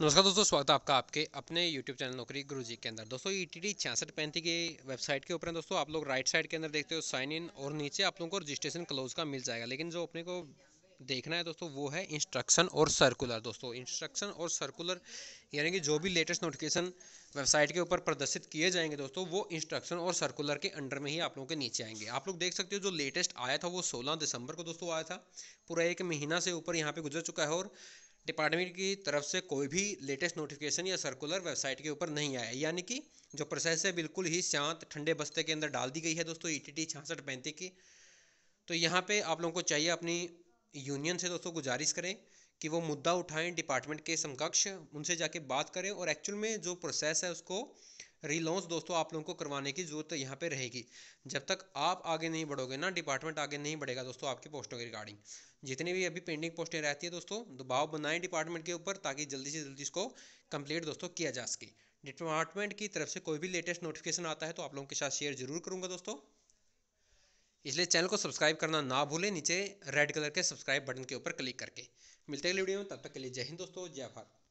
नमस्कार दोस्तों स्वागत है आपका आपके अपने YouTube चैनल नौकरी गुरुजी के अंदर दोस्तों ई टी डी छियासठ पैंती की वेबसाइट के ऊपर है दोस्तों आप लोग राइट साइड के अंदर देखते हो साइन इन और नीचे आप लोगों को रजिस्ट्रेशन क्लोज का मिल जाएगा लेकिन जो अपने को देखना है दोस्तों वो है इंस्ट्रक्शन और सर्कुलर दोस्तों इंस्ट्रक्शन और सर्कुलर यानी कि जो भी लेटेस्ट नोटिफिकेशन वेबसाइट के ऊपर प्रदर्शित किए जाएंगे दोस्तों वो इंस्ट्रक्शन और सर्कुलर के अंडर में ही आप लोगों के नीचे आएंगे आप लोग देख सकते हो जो लेटेस्ट आया था वो 16 दिसंबर को दोस्तों आया था पूरा एक महीना से ऊपर यहाँ पे गुजर चुका है और डिपार्टमेंट की तरफ से कोई भी लेटेस्ट नोटिफिकेशन या सर्कुलर वेबसाइट के ऊपर नहीं आया यानी कि जो प्रोसेस है बिल्कुल ही शांत ठंडे बस्ते के अंदर डाल दी गई है दोस्तों ई e टी टी छियासठ पैंतीस की तो यहाँ पे आप लोगों को चाहिए अपनी यूनियन से दोस्तों गुजारिश करें कि वो मुद्दा उठाएं डिपार्टमेंट के समकक्ष उनसे जाके बात करें और एक्चुअल में जो प्रोसेस है उसको रिलॉन्च दोस्तों आप लोगों को करवाने की जरूरत यहाँ पे रहेगी जब तक आप आगे नहीं बढ़ोगे ना डिपार्टमेंट आगे नहीं बढ़ेगा दोस्तों आपकी पोस्टों के रिगार्डिंग जितनी भी अभी पेंडिंग पोस्टें रहती है दोस्तों दबाव बनाएं डिपार्टमेंट के ऊपर ताकि जल्दी से जल्दी इसको कंप्लीट दोस्तों किया जा सके डिपार्टमेंट की तरफ से कोई भी लेटेस्ट नोटिफिकेशन आता है तो आप लोगों के साथ शेयर जरूर करूंगा दोस्तों इसलिए चैनल को सब्सक्राइब करना ना भूलें नीचे रेड कलर के सब्सक्राइब बटन के ऊपर क्लिक करके मिलते अगले वीडियो में तब तक के लिए जय हिंद दोस्तों जय भारत